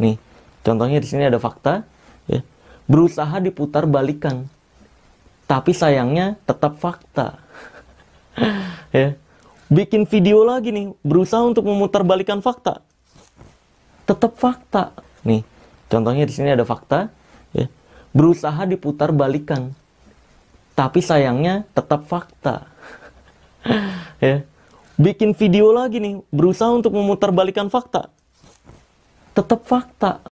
Nih, contohnya di sini ada fakta, ya. berusaha diputar balikan, tapi sayangnya tetap fakta. ya, bikin video lagi nih, berusaha untuk memutar balikan fakta, tetap fakta. Nih, contohnya di sini ada fakta, ya. berusaha diputar balikan, tapi sayangnya tetap fakta. ya, bikin video lagi nih, berusaha untuk memutar balikan fakta, tetap fakta